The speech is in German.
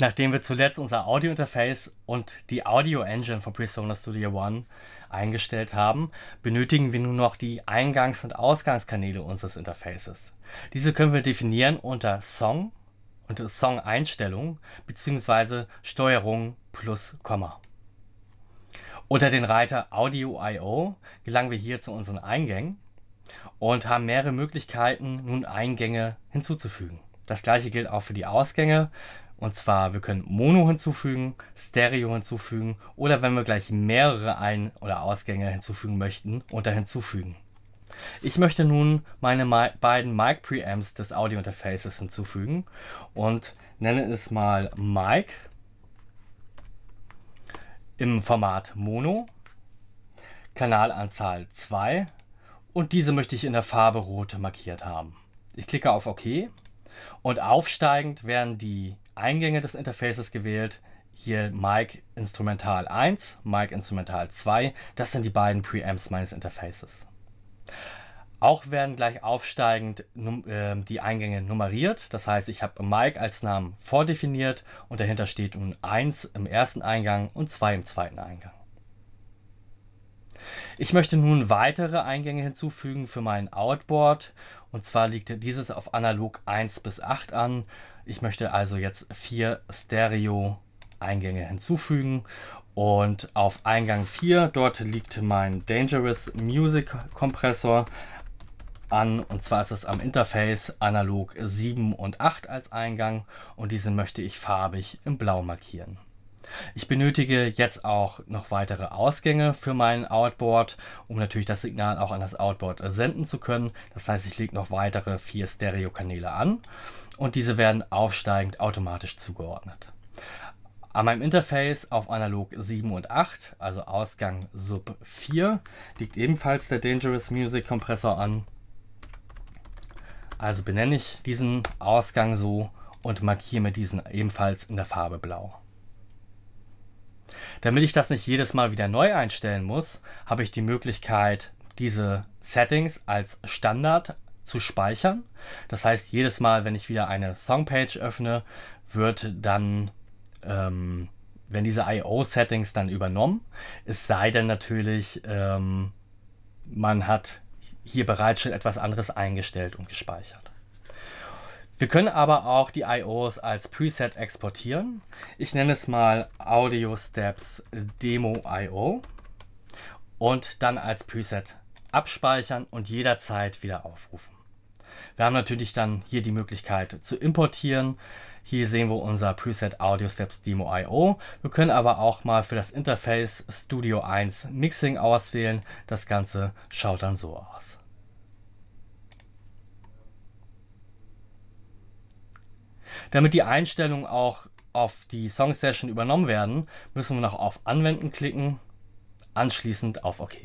Nachdem wir zuletzt unser Audio-Interface und die Audio-Engine von Presona Studio One eingestellt haben, benötigen wir nun noch die Eingangs- und Ausgangskanäle unseres Interfaces. Diese können wir definieren unter Song und Song-Einstellung bzw. Steuerung plus Komma. Unter den Reiter Audio I.O. gelangen wir hier zu unseren Eingängen und haben mehrere Möglichkeiten, nun Eingänge hinzuzufügen. Das gleiche gilt auch für die Ausgänge. Und zwar, wir können Mono hinzufügen, Stereo hinzufügen oder wenn wir gleich mehrere Ein- oder Ausgänge hinzufügen möchten, unter hinzufügen. Ich möchte nun meine Mi beiden Mic Preamps des Audio Interfaces hinzufügen und nenne es mal Mic im Format Mono, Kanalanzahl 2 und diese möchte ich in der Farbe Rot markiert haben. Ich klicke auf OK und aufsteigend werden die Eingänge des Interfaces gewählt. Hier Mic Instrumental 1, Mic Instrumental 2. Das sind die beiden Preamps meines Interfaces. Auch werden gleich aufsteigend ähm, die Eingänge nummeriert. Das heißt, ich habe Mic als Namen vordefiniert und dahinter steht nun 1 im ersten Eingang und 2 im zweiten Eingang. Ich möchte nun weitere Eingänge hinzufügen für mein Outboard und zwar liegt dieses auf analog 1 bis 8 an. Ich möchte also jetzt vier Stereo-Eingänge hinzufügen. Und auf Eingang 4, dort liegt mein Dangerous Music Kompressor an. Und zwar ist es am Interface analog 7 und 8 als Eingang. Und diese möchte ich farbig im Blau markieren. Ich benötige jetzt auch noch weitere Ausgänge für mein Outboard, um natürlich das Signal auch an das Outboard senden zu können. Das heißt, ich lege noch weitere vier Stereokanäle an und diese werden aufsteigend automatisch zugeordnet. An meinem Interface auf analog 7 und 8, also Ausgang Sub 4, liegt ebenfalls der Dangerous Music Kompressor an. Also benenne ich diesen Ausgang so und markiere mir diesen ebenfalls in der Farbe blau. Damit ich das nicht jedes Mal wieder neu einstellen muss, habe ich die Möglichkeit, diese Settings als Standard zu speichern. Das heißt, jedes Mal, wenn ich wieder eine Songpage öffne, wird dann, ähm, wenn diese IO-Settings dann übernommen, es sei denn natürlich, ähm, man hat hier bereits schon etwas anderes eingestellt und gespeichert. Wir können aber auch die IOs als Preset exportieren. Ich nenne es mal Audio Steps Demo IO und dann als Preset abspeichern und jederzeit wieder aufrufen. Wir haben natürlich dann hier die Möglichkeit zu importieren. Hier sehen wir unser Preset Audio Steps Demo IO. Wir können aber auch mal für das Interface Studio 1 Mixing auswählen. Das Ganze schaut dann so aus. Damit die Einstellungen auch auf die Song Session übernommen werden, müssen wir noch auf Anwenden klicken, anschließend auf OK.